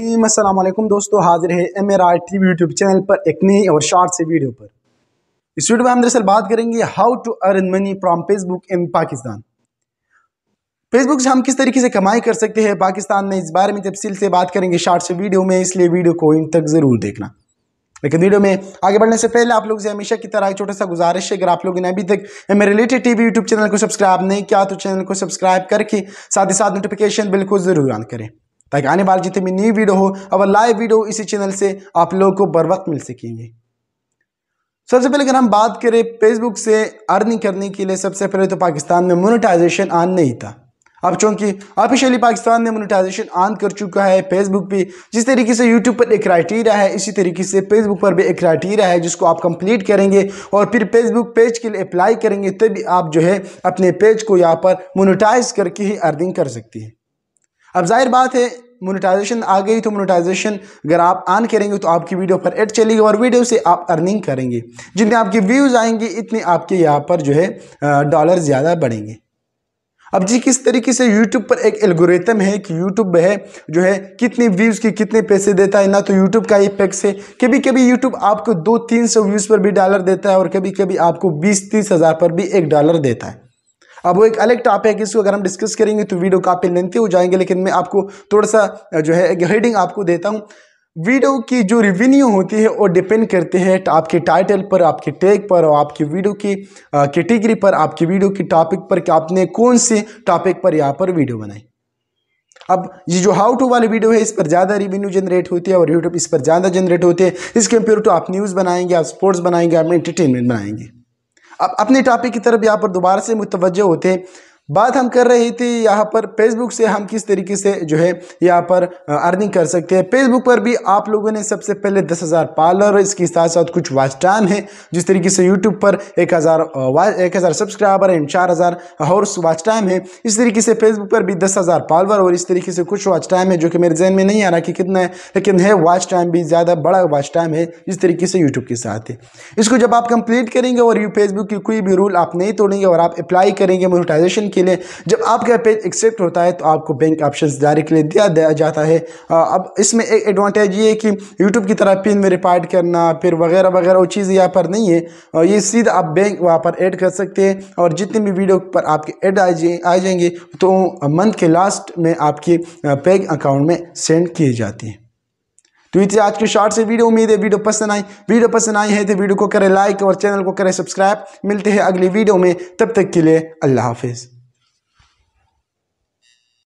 असलम दोस्तों हाजिर है M R I T V YouTube channel पर एक नई और शार्ट से वीडियो पर इस वीडियो में हम दरअसल बात करेंगे how to earn money from Facebook in Pakistan Facebook से हम किस तरीके से कमाई कर सकते हैं पाकिस्तान में इस बारे में तफसील से बात करेंगे शार्ट से वीडियो में इसलिए वीडियो को इन तक ज़रूर देखना लेकिन वीडियो में आगे बढ़ने से पहले आप लोग से हमेशा की तरह एक छोटा सा गुजारिश है अगर आप लोगों ने अभी तक मेरे रिलेटेड टीवी यूट्यूब चैनल को सब्सक्राइब नहीं किया तो चैनल को सब्सक्राइब करके साथ ही साथ नोटिफिकेशन बिल्कुल ज़रूर ऑन करें ताकि आने वाले जितने भी न्यू वीडियो हो और लाइव वीडियो इसी चैनल से आप लोगों को बर वक्त मिल सकेंगे सबसे पहले अगर हम बात करें फेसबुक से अर्निंग करने के लिए सबसे पहले तो पाकिस्तान में मोनेटाइजेशन ऑन नहीं था अब चूँकि ऑफिशियली पाकिस्तान ने मोनेटाइजेशन ऑन कर चुका है फेसबुक पे जिस तरीके से यूट्यूब पर एक क्राइटेरिया है इसी तरीके से फेसबुक पर भी एक क्राइटेरिया है जिसको आप कंप्लीट करेंगे और फिर फेसबुक पेज के लिए अप्लाई करेंगे तभी आप जो है अपने पेज को यहाँ पर मोनेटाइज करके ही अर्निंग कर सकती है अब जाहिर बात है मोनेटाइजेशन आ गई तो मोनेटाइजेशन अगर आप ऑन करेंगे तो आपकी वीडियो पर एड चलेगी और वीडियो से आप अर्निंग करेंगे जितने आपके व्यूज़ आएंगे इतने आपके यहाँ पर जो है डॉलर ज़्यादा बढ़ेंगे अब जी किस तरीके से यूट्यूब पर एक एल्गोरिथम है कि यूट्यूब है जो है कितने व्यूज़ के कितने पैसे देता है ना तो यूट्यूब का ही पैक्स है कभी कभी यूट्यूब आपको दो तीन सौ व्यूज़ पर भी डॉलर देता है और कभी कभी आपको बीस तीस हज़ार पर भी एक डॉलर देता है अब वो एक अलग टॉपिक है जिसको अगर हम डिस्कस करेंगे तो वीडियो काफ़ी लेंथी हो जाएंगे लेकिन मैं आपको थोड़ा सा जो है एक हेडिंग आपको देता हूँ वीडियो की जो रिवेन्यू होती है वो डिपेंड करते हैं आपके टाइटल पर आपके टैग पर और आपकी वीडियो की कैटेगरी पर आपकी वीडियो की टॉपिक पर कि आपने कौन से टॉपिक पर यहाँ पर वीडियो बनाई अब ये जो हाउ टू वाली वीडियो है इस पर ज़्यादा रिवेन्यू जनरेट होती है और यूट्यूब इस पर ज़्यादा जनरेट होते हैं इस कंपेयर टू आप न्यूज़ बनाएंगे आप स्पोर्ट्स बनाएंगे आप एंटरटेनमेंट बनाएंगे अब अपने टॉपिक की तरफ यहाँ पर दोबारा से मुतवजह होते हैं बात हम कर रही थी यहाँ पर फेसबुक से हम किस तरीके से जो है यहाँ पर अर्निंग कर सकते हैं फेसबुक पर भी आप लोगों ने सबसे पहले दस हज़ार पार्लर इसके साथ साथ कुछ वाच टाइम है जिस तरीके से यूट्यूब पर एक हज़ार एक हज़ार सब्सक्राइबर एंड चार हज़ार हॉर्स वाच टाइम है इस तरीके से फेसबुक पर भी दस हज़ार पार्लर और इस तरीके से कुछ वाच टाइम है जो कि मेरे जहन में नहीं आ रहा कि कितना है लेकिन है वाच टाइम भी ज़्यादा बड़ा वाच टाइम है जिस तरीके से यूट्यूब के साथ है इसको जब आप कंप्लीट करेंगे और यू फेसबुक की कोई भी रूल आप नहीं तोड़ेंगे और आप अप्लाई करेंगे मोनिटाइजेशन के लिए जब आपका पेज एक्सेप्ट होता है तो आपको बैंक ऑप्शन डायरेक्टली दिया दिया जाता है अब इसमें एक एडवांटेज ये है कि यूट्यूब की तरह पिन वेरीफाइड करना फिर वगैरह वगैरह वो चीज़ यहाँ पर नहीं है और ये सीधा आप बैंक वहाँ पर ऐड कर सकते हैं और जितने भी वीडियो पर आपके ऐड आ जाए आ जाएंगे तो मंथ के लास्ट में आपके बैंक अकाउंट में सेंड किए जाते हैं तो इतने आज के शॉर्ट से वीडियो उम्मीद है वीडियो पसंद आई वीडियो पसंद आई है तो वीडियो को करें लाइक और चैनल को करें सब्सक्राइब मिलते हैं अगली वीडियो में तब तक के लिए अल्लाह हाफिज़